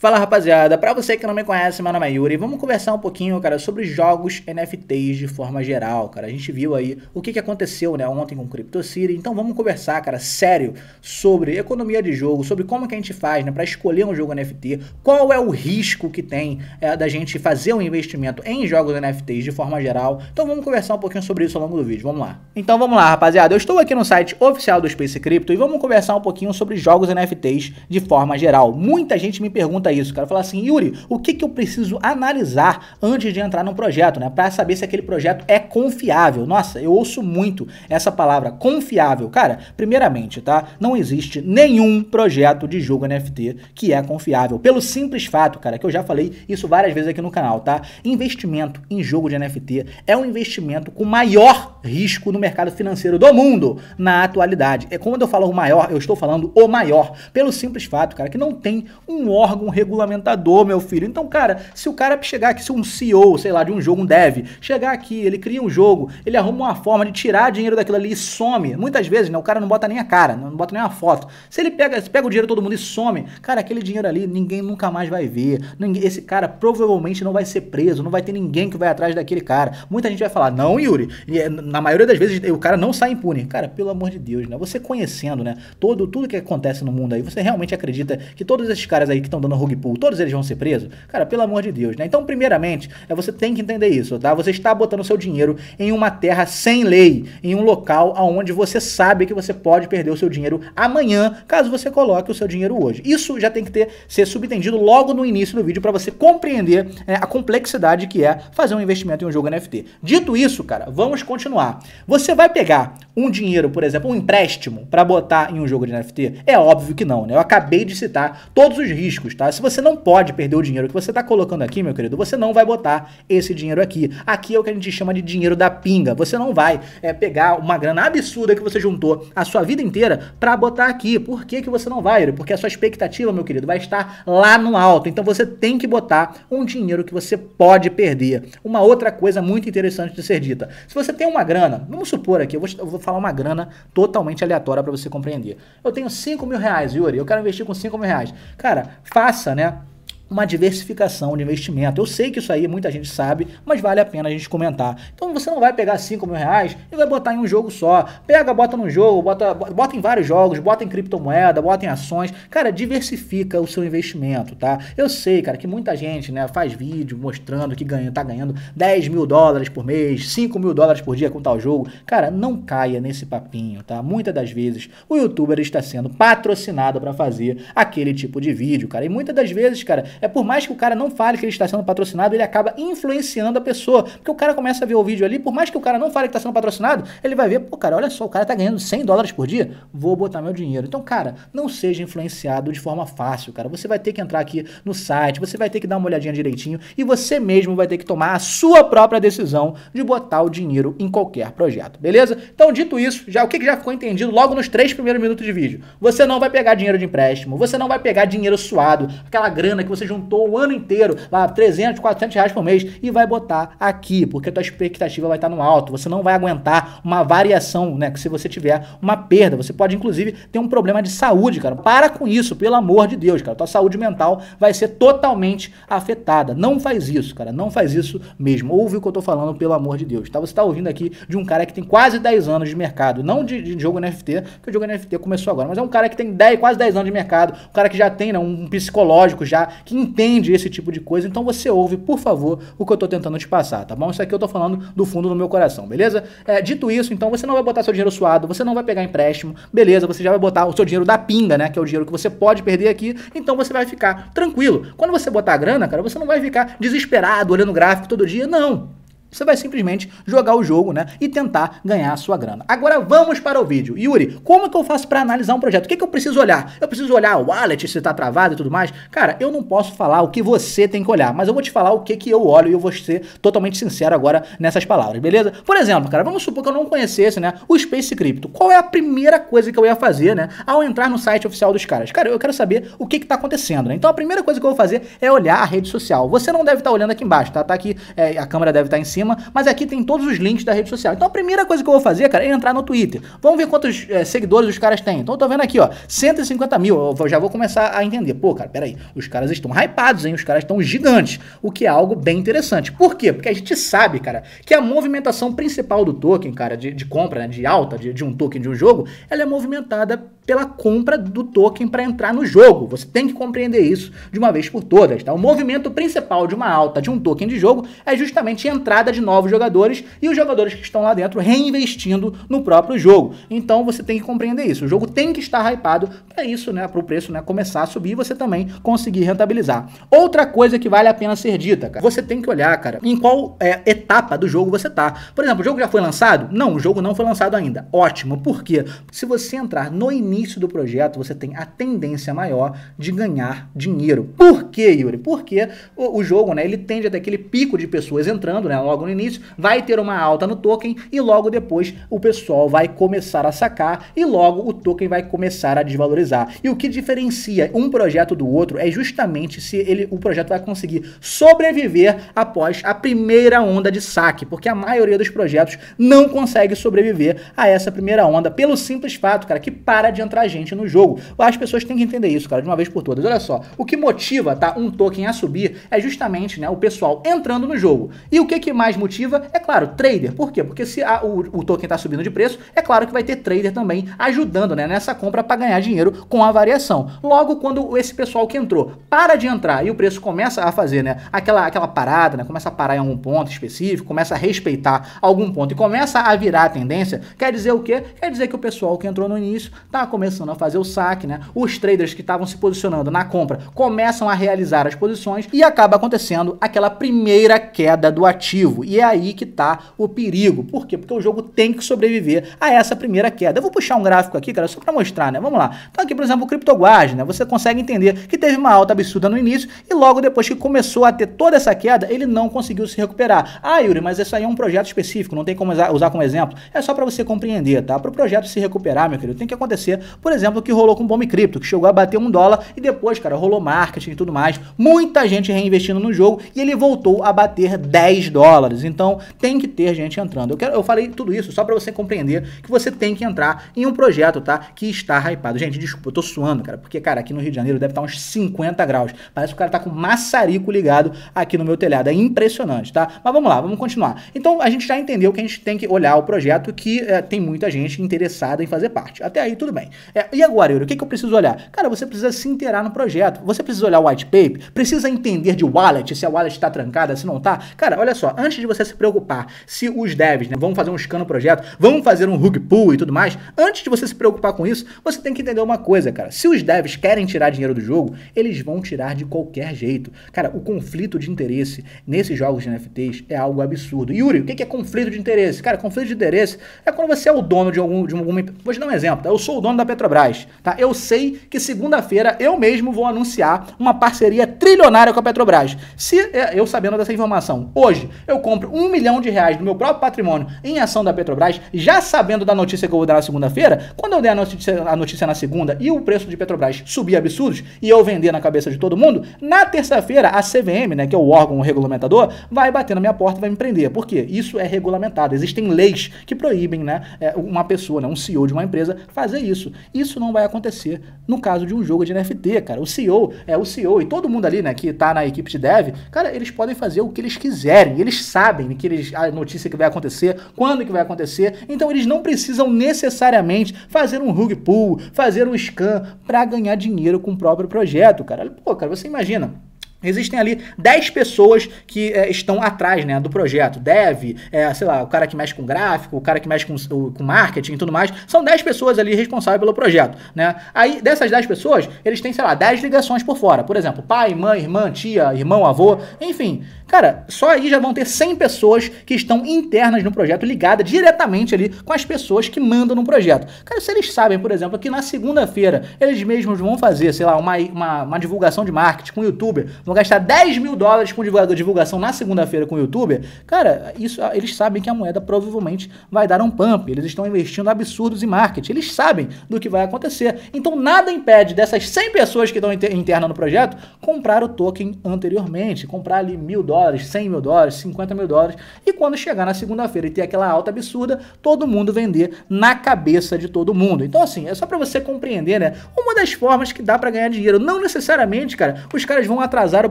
Fala rapaziada, pra você que não me conhece, meu nome é Yuri, vamos conversar um pouquinho, cara, sobre jogos NFTs de forma geral, cara. A gente viu aí o que, que aconteceu, né, ontem com o CryptoCity, então vamos conversar, cara, sério, sobre economia de jogo, sobre como que a gente faz, né, pra escolher um jogo NFT, qual é o risco que tem é, da gente fazer um investimento em jogos NFTs de forma geral. Então vamos conversar um pouquinho sobre isso ao longo do vídeo, vamos lá. Então vamos lá, rapaziada, eu estou aqui no site oficial do Space Crypto e vamos conversar um pouquinho sobre jogos NFTs de forma geral. Muita gente me pergunta pergunta isso, cara. Fala assim, Yuri, o que, que eu preciso analisar antes de entrar num projeto, né? Para saber se aquele projeto é confiável. Nossa, eu ouço muito essa palavra, confiável. Cara, primeiramente, tá? Não existe nenhum projeto de jogo NFT que é confiável. Pelo simples fato, cara, que eu já falei isso várias vezes aqui no canal, tá? Investimento em jogo de NFT é um investimento com maior risco no mercado financeiro do mundo na atualidade. É quando eu falo o maior, eu estou falando o maior, pelo simples fato, cara, que não tem um órgão regulamentador, meu filho. Então, cara, se o cara chegar aqui, se um CEO, sei lá, de um jogo, um dev, chegar aqui, ele cria um jogo, ele arruma uma forma de tirar dinheiro daquilo ali e some. Muitas vezes, né, o cara não bota nem a cara, não bota nem a foto. Se ele pega, se pega o dinheiro todo mundo e some, cara, aquele dinheiro ali ninguém nunca mais vai ver. Ninguém, esse cara provavelmente não vai ser preso, não vai ter ninguém que vai atrás daquele cara. Muita gente vai falar, não, Yuri. E, é, na maioria das vezes o cara não sai impune. Cara, pelo amor de Deus, né? Você conhecendo, né? Todo, tudo que acontece no mundo aí, você realmente acredita que todos esses caras aí que estão dando Gongpool, todos eles vão ser presos? Cara, pelo amor de Deus, né? Então, primeiramente, é, você tem que entender isso, tá? Você está botando seu dinheiro em uma terra sem lei, em um local onde você sabe que você pode perder o seu dinheiro amanhã, caso você coloque o seu dinheiro hoje. Isso já tem que ter ser subentendido logo no início do vídeo para você compreender é, a complexidade que é fazer um investimento em um jogo NFT. Dito isso, cara, vamos continuar. Você vai pegar um dinheiro, por exemplo, um empréstimo para botar em um jogo de NFT? É óbvio que não, né? Eu acabei de citar todos os riscos, tá? se você não pode perder o dinheiro que você está colocando aqui, meu querido, você não vai botar esse dinheiro aqui. Aqui é o que a gente chama de dinheiro da pinga. Você não vai é, pegar uma grana absurda que você juntou a sua vida inteira para botar aqui. Por que, que você não vai, Yuri? Porque a sua expectativa, meu querido, vai estar lá no alto. Então você tem que botar um dinheiro que você pode perder. Uma outra coisa muito interessante de ser dita. Se você tem uma grana, vamos supor aqui, eu vou, eu vou falar uma grana totalmente aleatória para você compreender. Eu tenho 5 mil reais, Yuri, eu quero investir com 5 mil reais. Cara, faça né? uma diversificação de investimento. Eu sei que isso aí muita gente sabe, mas vale a pena a gente comentar. Então você não vai pegar 5 mil reais e vai botar em um jogo só. Pega, bota num jogo, bota, bota em vários jogos, bota em criptomoeda, bota em ações. Cara, diversifica o seu investimento, tá? Eu sei, cara, que muita gente né, faz vídeo mostrando que ganha, tá ganhando 10 mil dólares por mês, 5 mil dólares por dia com tal jogo. Cara, não caia nesse papinho, tá? Muitas das vezes o youtuber está sendo patrocinado para fazer aquele tipo de vídeo, cara. E muitas das vezes, cara, é por mais que o cara não fale que ele está sendo patrocinado, ele acaba influenciando a pessoa. Porque o cara começa a ver o vídeo ali, por mais que o cara não fale que está sendo patrocinado, ele vai ver, pô, cara, olha só, o cara está ganhando 100 dólares por dia, vou botar meu dinheiro. Então, cara, não seja influenciado de forma fácil, cara. Você vai ter que entrar aqui no site, você vai ter que dar uma olhadinha direitinho e você mesmo vai ter que tomar a sua própria decisão de botar o dinheiro em qualquer projeto, beleza? Então, dito isso, já o que já ficou entendido logo nos três primeiros minutos de vídeo? Você não vai pegar dinheiro de empréstimo, você não vai pegar dinheiro suado, aquela grana que você juntou o ano inteiro, lá 300, 400 reais por mês, e vai botar aqui, porque a tua expectativa vai estar tá no alto. Você não vai aguentar uma variação, né? Que se você tiver uma perda, você pode inclusive ter um problema de saúde, cara. Para com isso, pelo amor de Deus, cara. Tua saúde mental vai ser totalmente afetada. Não faz isso, cara. Não faz isso mesmo. Ouve o que eu tô falando, pelo amor de Deus, tá? Você tá ouvindo aqui de um cara que tem quase 10 anos de mercado, não de, de jogo NFT, porque o jogo NFT começou agora, mas é um cara que tem 10, quase 10 anos de mercado, um cara que já tem né, um psicológico já, que entende esse tipo de coisa, então você ouve, por favor, o que eu estou tentando te passar, tá bom? Isso aqui eu estou falando do fundo do meu coração, beleza? É, dito isso, então você não vai botar seu dinheiro suado, você não vai pegar empréstimo, beleza? Você já vai botar o seu dinheiro da pinga, né? Que é o dinheiro que você pode perder aqui, então você vai ficar tranquilo. Quando você botar a grana, cara, você não vai ficar desesperado olhando o gráfico todo dia, não. Você vai simplesmente jogar o jogo, né? E tentar ganhar a sua grana. Agora vamos para o vídeo. Yuri, como que eu faço para analisar um projeto? O que, que eu preciso olhar? Eu preciso olhar o wallet, se está travado e tudo mais? Cara, eu não posso falar o que você tem que olhar, mas eu vou te falar o que, que eu olho e eu vou ser totalmente sincero agora nessas palavras, beleza? Por exemplo, cara, vamos supor que eu não conhecesse, né? O Space Crypto. Qual é a primeira coisa que eu ia fazer, né? Ao entrar no site oficial dos caras? Cara, eu quero saber o que que tá acontecendo, né? Então a primeira coisa que eu vou fazer é olhar a rede social. Você não deve estar tá olhando aqui embaixo, tá? Tá aqui, é, a câmera deve estar tá em cima cima, mas aqui tem todos os links da rede social. Então a primeira coisa que eu vou fazer, cara, é entrar no Twitter. Vamos ver quantos é, seguidores os caras têm. Então eu tô vendo aqui, ó, 150 mil. Eu já vou começar a entender. Pô, cara, peraí, os caras estão hypados, hein? Os caras estão gigantes, o que é algo bem interessante. Por quê? Porque a gente sabe, cara, que a movimentação principal do token, cara, de, de compra, né, de alta, de, de um token de um jogo, ela é movimentada pela compra do token para entrar no jogo. Você tem que compreender isso de uma vez por todas, tá? O movimento principal de uma alta de um token de jogo é justamente a entrada de novos jogadores e os jogadores que estão lá dentro reinvestindo no próprio jogo. Então você tem que compreender isso. O jogo tem que estar hypado para isso, né? Para o preço né, começar a subir e você também conseguir rentabilizar. Outra coisa que vale a pena ser dita, cara, você tem que olhar, cara, em qual é, etapa do jogo você tá. Por exemplo, o jogo já foi lançado? Não, o jogo não foi lançado ainda. Ótimo, por quê? Se você entrar no início do projeto, você tem a tendência maior de ganhar dinheiro. Por quê, Yuri? Porque o, o jogo, né, ele tende até aquele pico de pessoas entrando, né, logo logo no início, vai ter uma alta no token e logo depois o pessoal vai começar a sacar e logo o token vai começar a desvalorizar. E o que diferencia um projeto do outro é justamente se ele, o projeto vai conseguir sobreviver após a primeira onda de saque, porque a maioria dos projetos não consegue sobreviver a essa primeira onda pelo simples fato, cara, que para de entrar gente no jogo. As pessoas têm que entender isso, cara, de uma vez por todas. Olha só, o que motiva, tá, um token a subir é justamente, né, o pessoal entrando no jogo. E o que que mais mais motiva? É claro, trader. Por quê? Porque se a, o, o, token está subindo de preço, é claro que vai ter trader também ajudando né, nessa compra para ganhar dinheiro com a variação. Logo, quando esse pessoal que entrou para de entrar e o preço começa a fazer né, aquela, aquela parada, né, começa a parar em algum ponto específico, começa a respeitar algum ponto e começa a virar a tendência, quer dizer o quê? Quer dizer que o pessoal que entrou no início está começando a fazer o saque, né? Os traders que estavam se posicionando na compra começam a realizar as posições e acaba acontecendo aquela primeira queda do ativo vivo. E é aí que está o perigo. Por quê? Porque o jogo tem que sobreviver a essa primeira queda. Eu vou puxar um gráfico aqui, cara, só para mostrar, né? Vamos lá. Então aqui, por exemplo, o CryptoGuard, né? Você consegue entender que teve uma alta absurda no início e logo depois que começou a ter toda essa queda, ele não conseguiu se recuperar. Ah, Yuri, mas isso aí é um projeto específico, não tem como usar como exemplo. É só para você compreender, tá? Para o projeto se recuperar, meu querido, tem que acontecer, por exemplo, o que rolou com o Bomb Cripto, que chegou a bater um dólar e depois, cara, rolou marketing e tudo mais. Muita gente reinvestindo no jogo e ele voltou a bater 10 dólares dólares. Então tem que ter gente entrando. Eu, quero, eu falei tudo isso só para você compreender que você tem que entrar em um projeto, tá? Que está hypado. Gente, desculpa, eu tô suando, cara, porque, cara, aqui no Rio de Janeiro deve estar tá uns 50 graus. Parece que o cara tá com maçarico ligado aqui no meu telhado. É impressionante, tá? Mas vamos lá, vamos continuar. Então a gente já entendeu que a gente tem que olhar o projeto que é, tem muita gente interessada em fazer parte. Até aí tudo bem. É, e agora, Yuri, o que, que eu preciso olhar? Cara, você precisa se inteirar no projeto. Você precisa olhar o white paper, precisa entender de wallet, se a wallet está trancada, se não tá. Cara, olha só, antes antes de você se preocupar se os devs né, vão fazer um scan no projeto, vão fazer um rug pull e tudo mais, antes de você se preocupar com isso, você tem que entender uma coisa, cara. Se os devs querem tirar dinheiro do jogo, eles vão tirar de qualquer jeito. Cara, o conflito de interesse nesses jogos de NFTs é algo absurdo. Yuri, o que é conflito de interesse? Cara, conflito de interesse é quando você é o dono de algum de alguma Vou te dar um exemplo, tá? Eu sou o dono da Petrobras, tá? Eu sei que segunda-feira eu mesmo vou anunciar uma parceria trilionária com a Petrobras. Se é, eu sabendo dessa informação, hoje eu compro um milhão de reais do meu próprio patrimônio em ação da Petrobras, já sabendo da notícia que eu vou dar na segunda-feira, quando eu der a notícia, a notícia na segunda e o preço de Petrobras subir absurdos e eu vender na cabeça de todo mundo, na terça-feira a CVM, né, que é o órgão regulamentador, vai bater na minha porta e vai me prender. Por quê? Isso é regulamentado. Existem leis que proíbem né, é, uma pessoa, né, um CEO de uma empresa, fazer isso. Isso não vai acontecer no caso de um jogo de NFT, cara. O CEO é o CEO e todo mundo ali né, que está na equipe de dev, cara, eles podem fazer o que eles quiserem. Eles sabem que eles, a notícia que vai acontecer, quando que vai acontecer, então eles não precisam necessariamente fazer um rug pull, fazer um scan para ganhar dinheiro com o próprio projeto, cara. Pô, cara, você imagina Existem ali 10 pessoas que é, estão atrás né, do projeto. Dev, é, sei lá, o cara que mexe com gráfico, o cara que mexe com, com marketing e tudo mais. São 10 pessoas ali responsáveis pelo projeto. Né? Aí, dessas 10 pessoas, eles têm, sei lá, 10 ligações por fora. Por exemplo, pai, mãe, irmã, tia, irmão, avô, enfim. Cara, só aí já vão ter 100 pessoas que estão internas no projeto, ligadas diretamente ali com as pessoas que mandam no projeto. Cara, se eles sabem, por exemplo, que na segunda-feira eles mesmos vão fazer, sei lá, uma, uma, uma divulgação de marketing com um youtuber vão gastar 10 mil dólares com divulgação na segunda-feira com o YouTube, cara, isso, ah, eles sabem que a moeda provavelmente vai dar um pump. Eles estão investindo absurdos em marketing. Eles sabem do que vai acontecer. Então nada impede dessas 100 pessoas que estão internas no projeto comprar o token anteriormente, comprar ali mil dólares, 100 mil dólares, 50 mil dólares. E quando chegar na segunda-feira e ter aquela alta absurda, todo mundo vender na cabeça de todo mundo. Então assim, é só para você compreender, né? Uma das formas que dá para ganhar dinheiro. Não necessariamente, cara, os caras vão atrasar finalizar o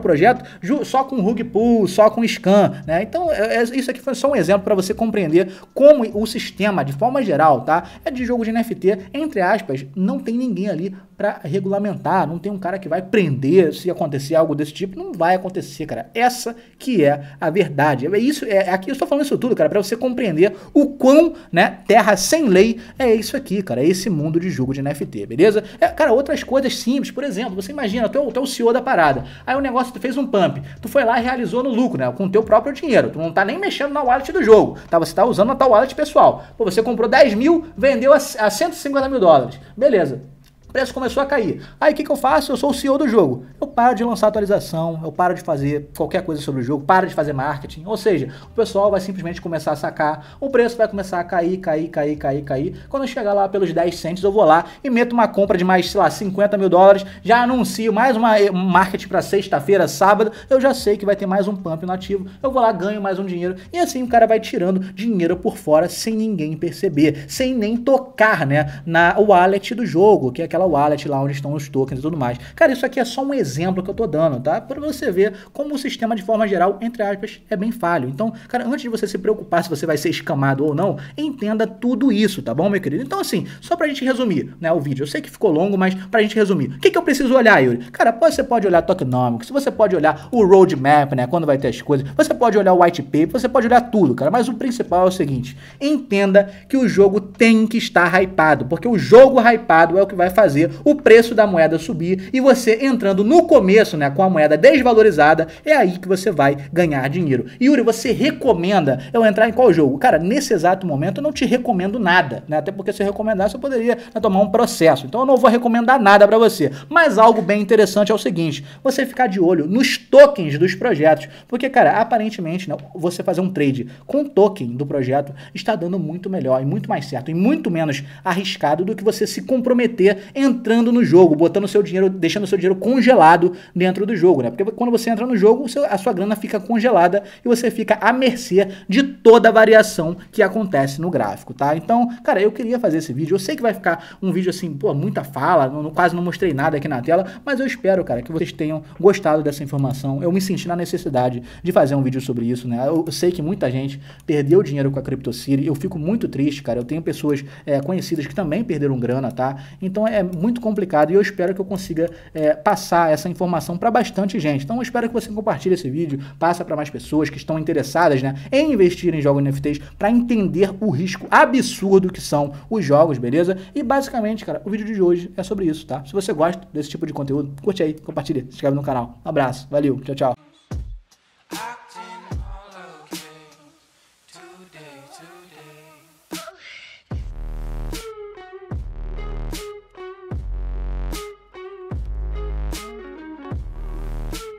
projeto só com rug pull, só com scan, né? Então, é, é, isso aqui foi só um exemplo para você compreender como o sistema, de forma geral, tá? É de jogo de NFT, entre aspas, não tem ninguém ali para regulamentar, não tem um cara que vai prender se acontecer algo desse tipo, não vai acontecer, cara. Essa que é a verdade. É isso, é, é aqui eu estou falando isso tudo, cara, para você compreender o quão, né, terra sem lei é isso aqui, cara, é esse mundo de jogo de NFT, beleza? É, cara, outras coisas simples, por exemplo, você imagina, tu é, tu é o CEO da parada. Aí o negócio tu fez um pump, tu foi lá e realizou no lucro, né, com teu próprio dinheiro. Tu não tá nem mexendo na wallet do jogo, tá? Você tá usando a tua wallet pessoal. Pô, você comprou 10 mil, vendeu a, a 150 mil dólares. Beleza. O preço começou a cair. Aí o que, que eu faço? Eu sou o CEO do jogo. Eu paro de lançar atualização, eu paro de fazer qualquer coisa sobre o jogo, paro de fazer marketing. Ou seja, o pessoal vai simplesmente começar a sacar, o preço vai começar a cair, cair, cair, cair, cair. Quando eu chegar lá pelos 10 cents, eu vou lá e meto uma compra de mais, sei lá, 50 mil dólares, já anuncio mais uma eh, marketing para sexta-feira, sábado, eu já sei que vai ter mais um pump no ativo, eu vou lá, ganho mais um dinheiro. E assim o cara vai tirando dinheiro por fora sem ninguém perceber, sem nem tocar, né, na wallet do jogo, que é aquela aquela wallet lá onde estão os tokens e tudo mais. Cara, isso aqui é só um exemplo que eu tô dando, tá? Para você ver como o sistema, de forma geral, entre aspas, é bem falho. Então, cara, antes de você se preocupar se você vai ser escamado ou não, entenda tudo isso, tá bom, meu querido? Então, assim, só pra gente resumir, né, o vídeo. Eu sei que ficou longo, mas pra gente resumir. O que, que eu preciso olhar, Yuri? Cara, você pode olhar tokenomics, você pode olhar o roadmap, né, quando vai ter as coisas, você pode olhar o white paper, você pode olhar tudo, cara. Mas o principal é o seguinte, entenda que o jogo tem que estar hypado, porque o jogo hypado é o que vai fazer o preço da moeda subir e você entrando no começo, né, com a moeda desvalorizada, é aí que você vai ganhar dinheiro. Yuri, você recomenda eu entrar em qual jogo? Cara, nesse exato momento eu não te recomendo nada, né? Até porque se eu recomendasse eu poderia né, tomar um processo. Então eu não vou recomendar nada para você. Mas algo bem interessante é o seguinte, você ficar de olho nos tokens dos projetos, porque cara, aparentemente, né, você fazer um trade com token do projeto está dando muito melhor e muito mais certo certo e muito menos arriscado do que você se comprometer entrando no jogo, botando seu dinheiro, deixando seu dinheiro congelado dentro do jogo, né? Porque quando você entra no jogo, a sua grana fica congelada e você fica à mercê de toda a variação que acontece no gráfico, tá? Então, cara, eu queria fazer esse vídeo. Eu sei que vai ficar um vídeo assim, pô, muita fala, não, quase não mostrei nada aqui na tela, mas eu espero, cara, que vocês tenham gostado dessa informação. Eu me senti na necessidade de fazer um vídeo sobre isso, né? Eu, sei que muita gente perdeu dinheiro com a CryptoCity, eu fico muito triste, cara. Eu tenho pessoas é, conhecidas que também perderam grana, tá? Então é muito complicado e eu espero que eu consiga é, passar essa informação para bastante gente. Então eu espero que você compartilhe esse vídeo, passa para mais pessoas que estão interessadas né, em investir em jogos NFTs para entender o risco absurdo que são os jogos, beleza? E basicamente, cara, o vídeo de hoje é sobre isso, tá? Se você gosta desse tipo de conteúdo, curte aí, compartilha, se inscreve no canal. Um abraço, valeu, tchau, tchau.